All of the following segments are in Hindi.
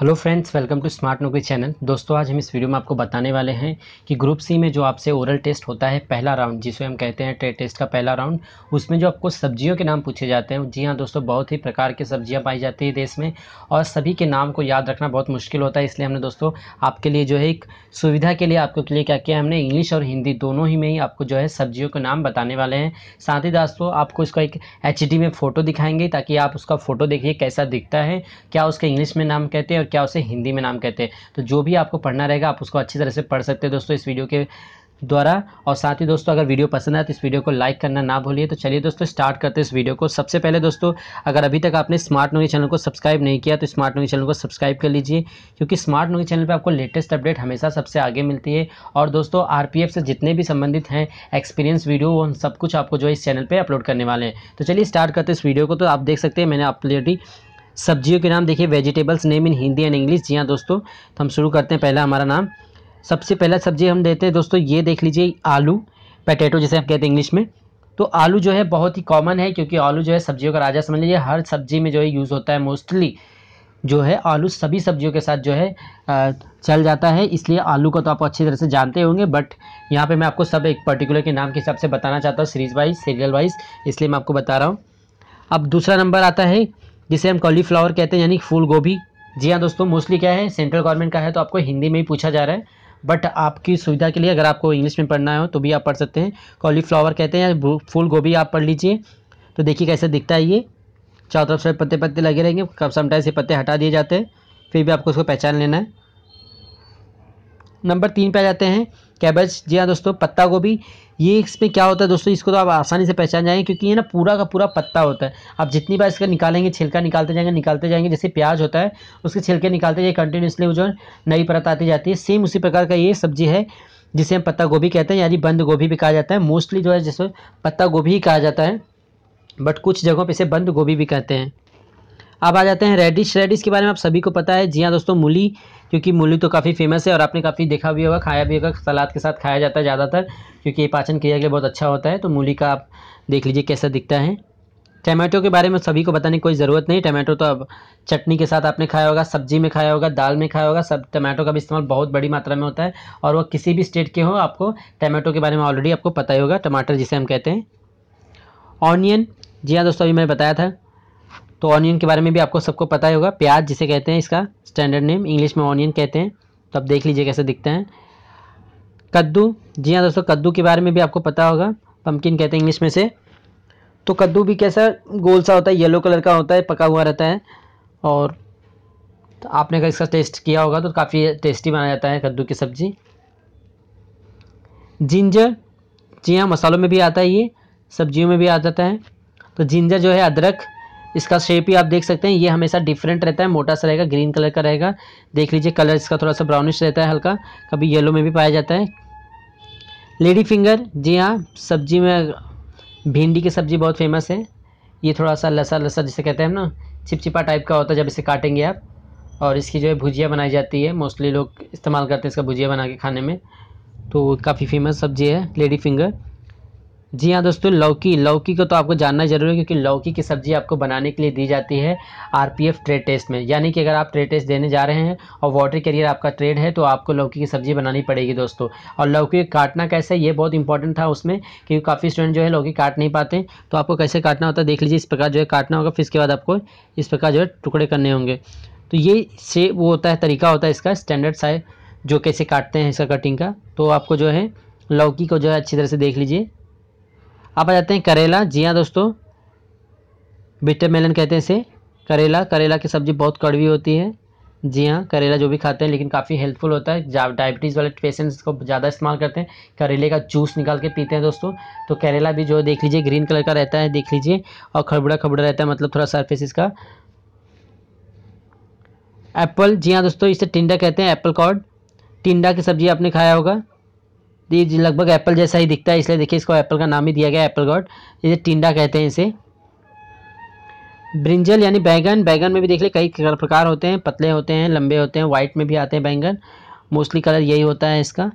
hello friends welcome to smart Naukri channel दोस्तों आज हम इस वीडियो में आपको बताने वाले हैं कि ग्रुप सी में जो आपसे ओरल टेस्ट होता है पहला राउंड जिसे हम कहते हैं ट्रेड टेस्ट का पहला राउंड उसमें जो आपको सब्जियों के नाम पूछे जाते हैं जी हाँ दोस्तों बहुत ही प्रकार की सब्जियाँ पाई जाती है देश में और सभी के नाम को याद रखना बहुत मुश्किल होता है इसलिए हमने दोस्तों आपके लिए जो है एक सुविधा के लिए के लिए क्या किया हमने इंग्लिश और हिंदी दोनों ही में ही आपको जो है सब्जियों के नाम बताने वाले हैं साथ ही दोस्तों आपको इसका एक एच में फ़ोटो दिखाएंगे ताकि आप उसका फ़ोटो देखिए कैसा दिखता है क्या उसके इंग्लिश में नाम कहते हैं क्या उसे हिंदी में नाम कहते हैं तो जो भी आपको पढ़ना रहेगा आप उसको अच्छी तरह से पढ़ सकते हैं दोस्तों इस वीडियो के द्वारा और साथ ही दोस्तों अगर वीडियो पसंद आए तो इस वीडियो को लाइक करना ना भूलिए तो चलिए दोस्तों स्टार्ट करते हैं इस वीडियो को सबसे पहले दोस्तों अगर अभी तक आपने स्मार्ट नोगी चैनल को सब्सक्राइब नहीं किया तो स्मार्ट नोगी चैनल को सब्सक्राइब कर लीजिए क्योंकि स्मार्ट नोगी चैनल पर आपको लेटेस्ट अपडेट हमेशा सबसे आगे मिलती है और दोस्तों आर से जितने भी संबंधित हैं एक्सपीरियंस वीडियो वो सब कुछ आपको जो है इस चैनल पर अपलोड करने वाले हैं तो चलिए स्टार्ट करते इस वीडियो को तो आप देख सकते हैं मैंने अपलोडी सब्जियों के नाम देखिए vegetables name in Hindi and English जी हाँ दोस्तों तो हम शुरू करते हैं पहला हमारा नाम सबसे पहला सब्जी हम देते हैं दोस्तों ये देख लीजिए आलू पटेटो जैसे आप कहते हैं इंग्लिश में तो आलू जो है बहुत ही कॉमन है क्योंकि आलू जो है सब्जियों का राजा समझ लीजिए हर सब्जी में जो है यूज़ होता है मोस्टली जो है आलू सभी सब्जियों के साथ जो है चल जाता है इसलिए आलू को तो आप अच्छी तरह से जानते होंगे बट यहाँ पे मैं आपको सब एक पर्टिकुलर के नाम के हिसाब से बताना चाहता हूँ सीरीज़ वाइज सीरियल वाइज इसलिए मैं आपको बता रहा हूँ अब दूसरा नंबर आता है जिसे हम कॉलीफ्लावर कहते हैं यानी फूल गोभी जी हाँ दोस्तों मोस्टली क्या है सेंट्रल गवर्नमेंट का है तो आपको हिंदी में ही पूछा जा रहा है बट आपकी सुविधा के लिए अगर आपको इंग्लिश में पढ़ना हो तो भी आप पढ़ सकते हैं कॉलीफ्लावर कहते हैं या फूल गोभी आप पढ़ लीजिए तो देखिए कैसे दिखता है ये चारों तरफ से पत्ते पत्ते लगे रहेंगे कब समटाइम से पत्ते हटा दिए जाते हैं फिर भी आपको उसको पहचान लेना है नंबर तीन पे आ जाते हैं कैबेज जी हाँ दोस्तों पत्ता गोभी ये इसमें क्या होता है दोस्तों इसको तो आप आसानी से पहचान जाएंगे क्योंकि ये ना पूरा का पूरा पत्ता होता है आप जितनी बार इसका निकालेंगे छिलका निकालते जाएंगे निकालते जाएंगे जैसे प्याज होता है उसके छिलके निकालते जाइए कंटिन्यूसली जो नई परत आती जाती है सेम उसी प्रकार का ये सब्जी है जिसे हम पत्ता गोभी कहते हैं यानी बंद गोभी भी कहा जाता है मोस्टली जो है जैसे पत्ता गोभी ही कहा जाता है बट कुछ जगहों पर इसे बंद गोभी भी कहते हैं अब आ जाते हैं रेडिश रेडिश के बारे में आप सभी को पता है जी हाँ दोस्तों मूली क्योंकि मूली तो काफ़ी फेमस है और आपने काफ़ी देखा भी होगा खाया भी होगा सलाद के साथ खाया जाता है ज़्यादातर क्योंकि ये पाचन क्रिया के लिए बहुत अच्छा होता है तो मूली का आप देख लीजिए कैसा दिखता है टमाटो के बारे में सभी को बताने की कोई ज़रूरत नहीं टमाटो तो अब चटनी के साथ आपने खाया होगा सब्जी में खाया होगा दाल में खाया होगा सब टमाटो का भी इस्तेमाल बहुत बड़ी मात्रा में होता है और वो किसी भी स्टेट के हो आपको टमाटो के बारे में ऑलरेडी आपको पता ही होगा टमाटर जिसे हम कहते हैं ऑनियन जी हाँ दोस्तों अभी मैंने बताया था तो ऑनियन के बारे में भी आपको सबको पता ही होगा प्याज जिसे कहते हैं इसका स्टैंडर्ड नेम इंग्लिश में ऑनियन कहते हैं तो आप देख लीजिए कैसे दिखते हैं कद्दू जी हाँ दोस्तों कद्दू के बारे में भी आपको पता होगा पम्पकिन कहते हैं इंग्लिश में से तो कद्दू भी कैसा गोल सा होता है येलो कलर का होता है पका हुआ रहता है और तो आपने अगर इसका टेस्ट किया होगा तो काफ़ी टेस्टी बनाया जाता है कद्दू की सब्ज़ी जिंजर जी हाँ मसालों में भी आता है ये सब्जियों में भी आ जाता है तो जिंजर जो है अदरक इसका शेप ही आप देख सकते हैं ये हमेशा डिफरेंट रहता है मोटा सा रहेगा ग्रीन कलर का रहेगा देख लीजिए कलर इसका थोड़ा सा ब्राउनिश रहता है हल्का कभी येलो में भी पाया जाता है लेडी फिंगर जी हाँ सब्जी में भिंडी की सब्ज़ी बहुत फेमस है ये थोड़ा सा लसा लसा जिसे कहते हैं ना चिपचिपा टाइप का होता है जब इसे काटेंगे आप और इसकी जो है भुजिया बनाई जाती है मोस्टली लोग इस्तेमाल करते हैं इसका भुजिया बना के खाने में तो काफ़ी फेमस सब्ज़ी है लेडी फिंगर जी हाँ दोस्तों लौकी लौकी को तो आपको जानना जरूरी है क्योंकि लौकी की सब्ज़ी आपको बनाने के लिए दी जाती है आरपीएफ ट्रेड टेस्ट में यानी कि अगर आप ट्रेड टेस्ट देने जा रहे हैं और वाटर कैरियर आपका ट्रेड है तो आपको लौकी की सब्ज़ी बनानी पड़ेगी दोस्तों और लौकी काटना कैसे ये बहुत इंपॉर्टेंट था उसमें क्योंकि काफ़ी स्टूडेंट जो है लौकी काट नहीं पाते तो आपको कैसे काटना होता है देख लीजिए इस प्रकार जो है काटना होगा फिर इसके बाद आपको इस प्रकार जो है टुकड़े करने होंगे तो ये से वो होता है तरीका होता है इसका स्टैंडर्ड साइज जो कैसे काटते हैं इसका कटिंग का तो आपको जो है लौकी को जो है अच्छी तरह से देख लीजिए आप आ जाते हैं करेला जी हाँ दोस्तों बिटर मेलन कहते हैं इसे करेला करेला की सब्ज़ी बहुत कड़वी होती है जी हाँ करेला जो भी खाते हैं लेकिन काफ़ी हेल्पफुल होता है डायबिटीज़ वाले पेशेंट्स को ज़्यादा इस्तेमाल करते हैं करेले का जूस निकाल के पीते हैं दोस्तों तो करेला भी जो देख लीजिए ग्रीन कलर का रहता है देख लीजिए और खड़बड़ा खड़बड़ा रहता है मतलब थोड़ा सरफेस इसका एप्पल जी हाँ दोस्तों इसे टिंडा कहते हैं एप्पल कॉर्ड टिंडा की सब्ज़ी आपने खाया होगा ये लगभग एप्पल जैसा ही दिखता है इसलिए देखिए इसको एप्पल का नाम ही दिया गया एप्पल गॉड इसे टिंडा कहते हैं इसे ब्रिंजल यानी बैंगन बैंगन में भी देख ले कई प्रकार होते हैं पतले होते हैं लंबे होते हैं वाइट में भी आते हैं बैंगन मोस्टली कलर यही होता है इसका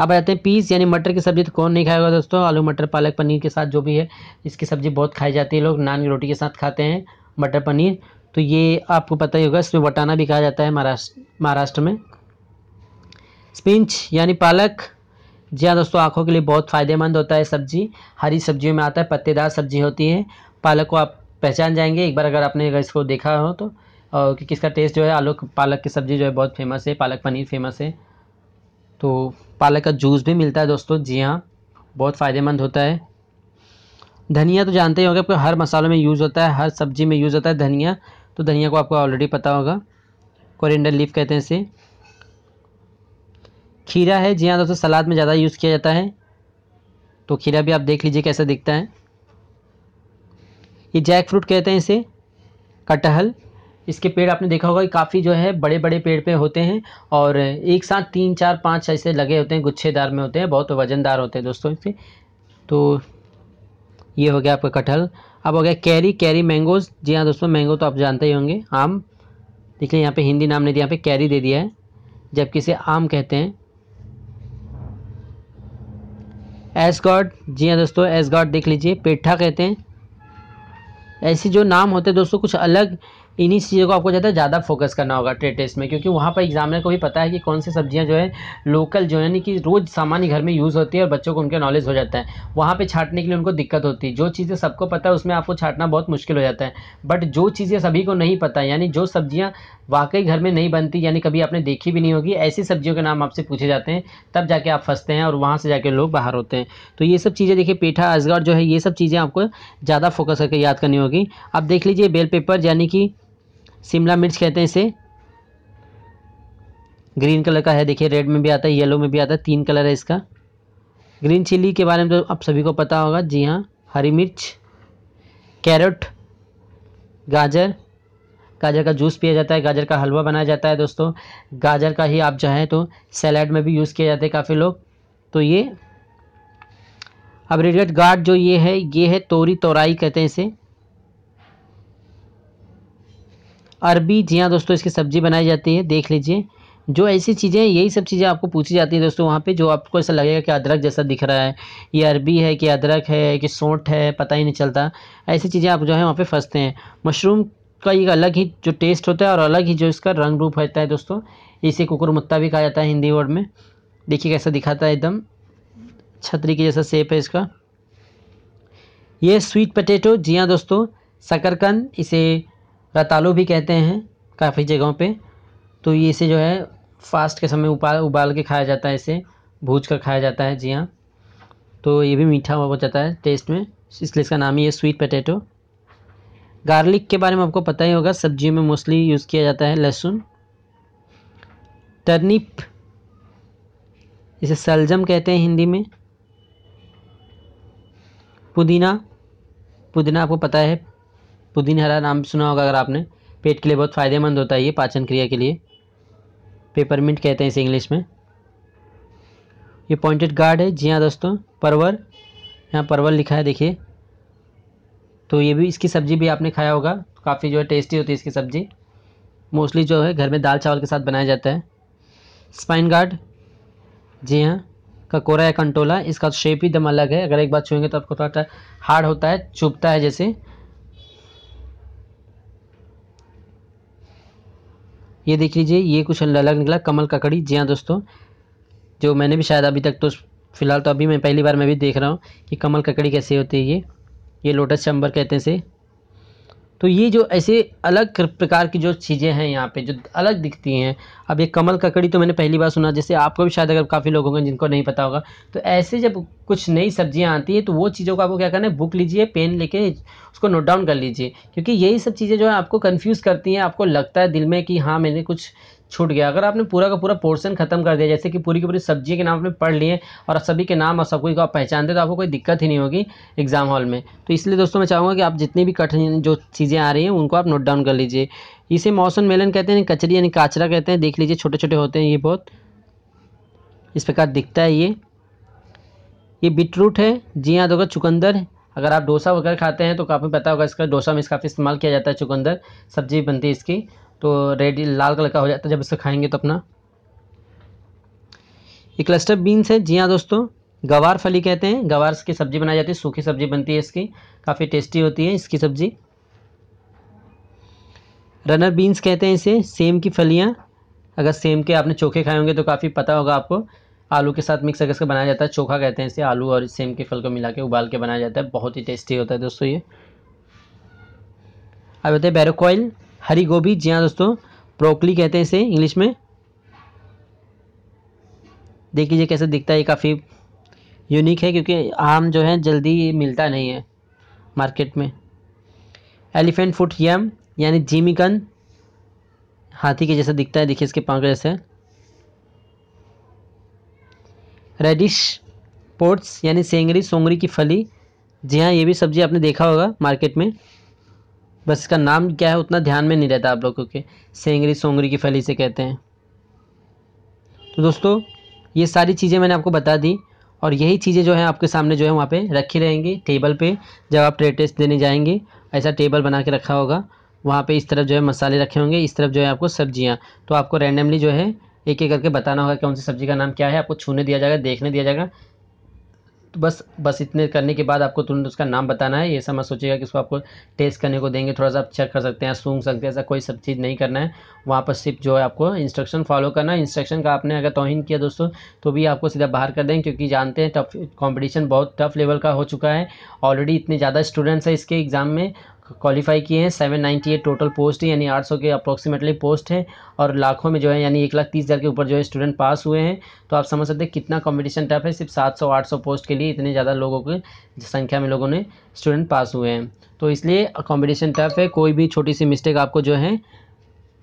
अब आते हैं पीस यानी मटर की सब्ज़ी तो कौन नहीं खाएगा दोस्तों आलू मटर पालक पनीर के साथ जो भी है इसकी सब्ज़ी बहुत खाई जाती है लोग नान की रोटी के साथ खाते हैं मटर पनीर तो ये आपको पता ही होगा इसमें वटाना भी कहा जाता है महाराष्ट्र महाराष्ट्र में स्पिंच यानी पालक जी हाँ दोस्तों आँखों के लिए बहुत फ़ायदेमंद होता है सब्जी हरी सब्जियों में आता है पत्तेदार सब्जी होती है पालक को आप पहचान जाएंगे एक बार अगर आपने अगर इसको देखा हो तो और कि किसका टेस्ट जो है आलू पालक की सब्ज़ी जो है बहुत फेमस है पालक पनीर फेमस है तो पालक का जूस भी मिलता है दोस्तों जी हाँ बहुत फ़ायदेमंद होता है धनिया तो जानते ही होंगे आपको हर मसालों में यूज़ होता है हर सब्ज़ी में यूज़ होता है धनिया तो धनिया को आपको ऑलरेडी पता होगा कोरिएंडर लीफ कहते हैं इसे खीरा है जी हाँ दोस्तों सलाद में ज़्यादा यूज़ किया जाता है तो खीरा भी आप देख लीजिए कैसा दिखता है ये जैक फ्रूट कहते हैं इसे कटहल इसके पेड़ आपने देखा होगा कि काफ़ी जो है बड़े बड़े पेड़ पे होते हैं और एक साथ तीन चार पाँच ऐसे लगे होते हैं गुच्छेदार में होते हैं बहुत वजनदार होते हैं दोस्तों इसे तो ये हो गया आपका कटहल अब हो गया कैरी कैरी मैंगोज जी हाँ दोस्तों मैंगो तो आप जानते ही होंगे आम देखिए यहाँ पे हिंदी नाम ने दिया यहाँ पे कैरी दे दिया है जबकि इसे आम कहते हैं एसगॉड जी हाँ दोस्तों एसगॉड देख लीजिए पेठा कहते हैं ऐसे जो नाम होते हैं दोस्तों कुछ अलग इन्हीं चीज़ों को आपको ज़्यादा ज़्यादा फोकस करना होगा ट्रेड टेस्ट में क्योंकि वहाँ पर एग्जामिनर को भी पता है कि कौन सी सब्जियाँ जो है लोकल जो यानी कि रोज़ सामान्य घर में यूज़ होती है और बच्चों को उनका नॉलेज हो जाता है वहाँ पर छाटने के लिए उनको दिक्कत होती है जो चीज़ें सबको पता है उसमें आपको छाटना बहुत मुश्किल हो जाता है बट जो चीज़ें सभी को नहीं पता यानी जो सब्जियाँ वाकई घर में नहीं बनती यानी कभी आपने देखी भी नहीं होगी ऐसी सब्जियों के नाम आपसे पूछे जाते हैं तब जाके आप फंसते हैं और वहाँ से जाके लोग बाहर होते हैं तो ये सब चीज़ें देखिए पेठा अजगर जो है ये सब चीज़ें आपको ज़्यादा फोकस करके याद करनी होगी आप देख लीजिए बेल पेपर यानी कि शिमला मिर्च कहते हैं इसे ग्रीन कलर का है देखिए रेड में भी आता है येलो में भी आता है तीन कलर है इसका ग्रीन चिली के बारे में तो आप सभी को पता होगा जी हाँ हरी मिर्च कैरेट गाजर गाजर का जूस पिया जाता है गाजर का हलवा बनाया जाता है दोस्तों गाजर का ही आप चाहें तो सैलड में भी यूज़ किया जाता है काफ़ी लोग तो ये अब रेडगट गार्ड जो ये है ये है तोरी तोराई कहते हैं इसे अरबी जी हाँ दोस्तों इसकी सब्जी बनाई जाती है देख लीजिए जो ऐसी चीज़ें यही सब चीज़ें आपको पूछी जाती हैं दोस्तों वहाँ पे जो आपको ऐसा लगेगा कि अदरक जैसा दिख रहा है ये अरबी है कि अदरक है कि सोंठ है पता ही नहीं चलता ऐसी चीज़ें आप जो है वहाँ पे फंसते हैं मशरूम का एक अलग ही जो टेस्ट होता है और अलग ही जो इसका रंग रूप होता है दोस्तों इसे मुत्ता भी कहा जाता है हिंदी वर्ड में देखिए कैसा दिखाता है एकदम छतरी की जैसा सेप है इसका ये स्वीट पटेटो जी हाँ दोस्तों शकरकंद इसे रतालू भी कहते हैं काफ़ी जगहों पे तो ये इसे जो है फ़ास्ट के समय उबाल उबाल के खाया जाता है इसे भूज कर खाया जाता है जी हाँ तो ये भी मीठा हो जाता है टेस्ट में इसलिए इसका नाम ही है स्वीट पटेटो गार्लिक के बारे में आपको पता ही होगा सब्ज़ियों में मोस्टली यूज़ किया जाता है लहसुन टर्निप इसे सलजम कहते हैं हिंदी में पुदीना पुदीना आपको पता है पुदीन हरा नाम सुना होगा अगर आपने पेट के लिए बहुत फ़ायदेमंद होता है ये पाचन क्रिया के लिए पेपरमिंट कहते हैं इसे इंग्लिश में ये पॉइंटेड गार्ड है जी हाँ दोस्तों परवल यहाँ परवल लिखा है देखिए तो ये भी इसकी सब्ज़ी भी आपने खाया होगा काफ़ी जो है टेस्टी होती है इसकी सब्ज़ी मोस्टली जो है घर में दाल चावल के साथ बनाया जाता है स्पाइन गार्ड जी हाँ ककोरा या कंटोला इसका शेप तो ही दम अलग है अगर एक बार छुएंगे तो आपको थोड़ा हार्ड होता है चुभता है जैसे ये देख लीजिए ये कुछ अलग निकला कमल ककड़ी जी हाँ दोस्तों जो मैंने भी शायद अभी तक तो फिलहाल तो अभी मैं पहली बार मैं भी देख रहा हूँ कि कमल ककड़ी कैसे होती है ये ये लोटस चंबर कहते हैं से तो ये जो ऐसे अलग प्रकार की जो चीज़ें हैं यहाँ पे जो अलग दिखती हैं अब ये कमल ककड़ी तो मैंने पहली बार सुना जैसे आपको भी शायद अगर काफ़ी लोग होंगे जिनको नहीं पता होगा तो ऐसे जब कुछ नई सब्जियाँ आती हैं तो वो चीज़ों को आपको क्या करना है बुक लीजिए पेन लेके उसको नोट डाउन कर लीजिए क्योंकि यही सब चीज़ें जो है आपको कन्फ्यूज़ करती हैं आपको लगता है दिल में कि हाँ मैंने कुछ छूट गया अगर आपने पूरा का पूरा पोर्शन खत्म कर दिया जैसे कि पूरी की पूरी सब्जी के नाम आपने पढ़ लिए और सभी के नाम और सब को आप पहचानते तो आपको कोई दिक्कत ही नहीं होगी एग्ज़ाम हॉल में तो इसलिए दोस्तों मैं चाहूँगा कि आप जितनी भी कठिन जो चीज़ें आ रही हैं उनको आप नोट डाउन कर लीजिए इसे मौसम मेलन कहते हैं कचरी यानी काचरा कहते हैं देख लीजिए छोटे छोटे होते हैं ये बहुत इस प्रकार दिखता है ये ये बीटरूट है जी हाँ दोगा चुकंदर अगर आप डोसा वगैरह खाते हैं तो काफ़ी पता होगा इसका डोसा में इसका काफ़ी इस्तेमाल किया जाता है चुकंदर सब्जी बनती है इसकी तो रेड लाल कलर का हो जाता है जब इसको खाएंगे तो अपना ये क्लस्टर बीन्स है जी हाँ दोस्तों गवार फली कहते हैं गवार की सब्ज़ी बनाई जाती है सूखी सब्ज़ी बनती है इसकी काफ़ी टेस्टी होती है इसकी सब्ज़ी रनर बीन्स कहते हैं इसे सेम की फलियाँ अगर सेम के आपने चोखे खाए होंगे तो काफ़ी पता होगा आपको आलू के साथ मिक्स करके बनाया जाता है चोखा कहते हैं इसे आलू और सेम के फल को मिला के उबाल के बनाया जाता है बहुत ही टेस्टी होता है दोस्तों ये अब होते हैं बैरोकॉइल हरी गोभी जी हाँ दोस्तों ब्रोकली कहते हैं इसे इंग्लिश में देख लीजिए कैसे दिखता है ये काफ़ी यूनिक है क्योंकि आम जो है जल्दी मिलता नहीं है मार्केट में एलिफेंट फुट यम यानी जीमिकन हाथी के जैसा दिखता है देखिए इसके पाँव जैसे रेडिश पोट्स यानी सेंगरी सोंगरी की फली जी हाँ ये भी सब्जी आपने देखा होगा मार्केट में बस इसका नाम क्या है उतना ध्यान में नहीं रहता आप लोगों के सेंगरी सोंगरी की फली से कहते हैं तो दोस्तों ये सारी चीज़ें मैंने आपको बता दी और यही चीज़ें जो है आपके सामने जो है वहाँ पे रखी रहेंगी टेबल पे जब आप ट्रेड टेस्ट देने जाएंगे ऐसा टेबल बना के रखा होगा वहाँ पे इस तरफ जो है मसाले रखे होंगे इस तरफ जो है आपको सब्जियाँ तो आपको रैंडमली जो है एक एक करके बताना होगा कौन सी सब्ज़ी का नाम क्या है आपको छूने दिया जाएगा देखने दिया जाएगा तो बस बस इतने करने के बाद आपको तुरंत उसका नाम बताना है ये समझ सोचेगा कि उसको आपको टेस्ट करने को देंगे थोड़ा सा आप चेक कर सकते हैं सूंघ सकते हैं ऐसा कोई सब चीज़ नहीं करना है वहाँ पर सिर्फ जो है आपको इंस्ट्रक्शन फॉलो करना है इंस्ट्रक्शन का आपने अगर तोहिन किया दोस्तों तो भी आपको सीधा बाहर कर देंगे क्योंकि जानते हैं टफ कॉम्पिटिशन बहुत टफ लेवल का हो चुका है ऑलरेडी इतने ज़्यादा स्टूडेंट्स हैं इसके एग्ज़ाम में क्वालिफाई किए हैं seven ninety eight total post है यानी आठ सौ के अप्रॉक्सीमेटली पोस्ट हैं और लाखों में जो है यानी एक लाख तीस हज़ार के ऊपर जो है स्टूडेंट पास हुए हैं तो आप समझ सकते हैं कितना कॉम्पिटिशन टफ है सिर्फ सात सौ आठ सौ पोस्ट के लिए इतने ज़्यादा लोगों के संख्या में लोगों ने स्टूडेंट पास हुए हैं तो इसलिए कॉम्पिटिशन टफ है कोई भी छोटी सी मिस्टेक आपको जो है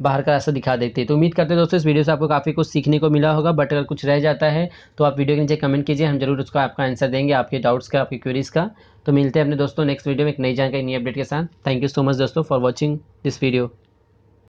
बाहर का रास्ता दिखा देते हैं तो उम्मीद करते हैं दोस्तों इस वीडियो से आपको काफ़ी कुछ सीखने को मिला होगा बट अगर कुछ रह जाता है तो आप वीडियो के नीचे कमेंट कीजिए हम जरूर उसका आपका आंसर देंगे आपके डाउट्स का आपकी क्वेरीज़ का तो मिलते हैं अपने दोस्तों नेक्स्ट वीडियो में एक नई जानकारी नई अपडेट के साथ थैंक यू सो मच दोस्तों फॉर वॉचिंग दिस वीडियो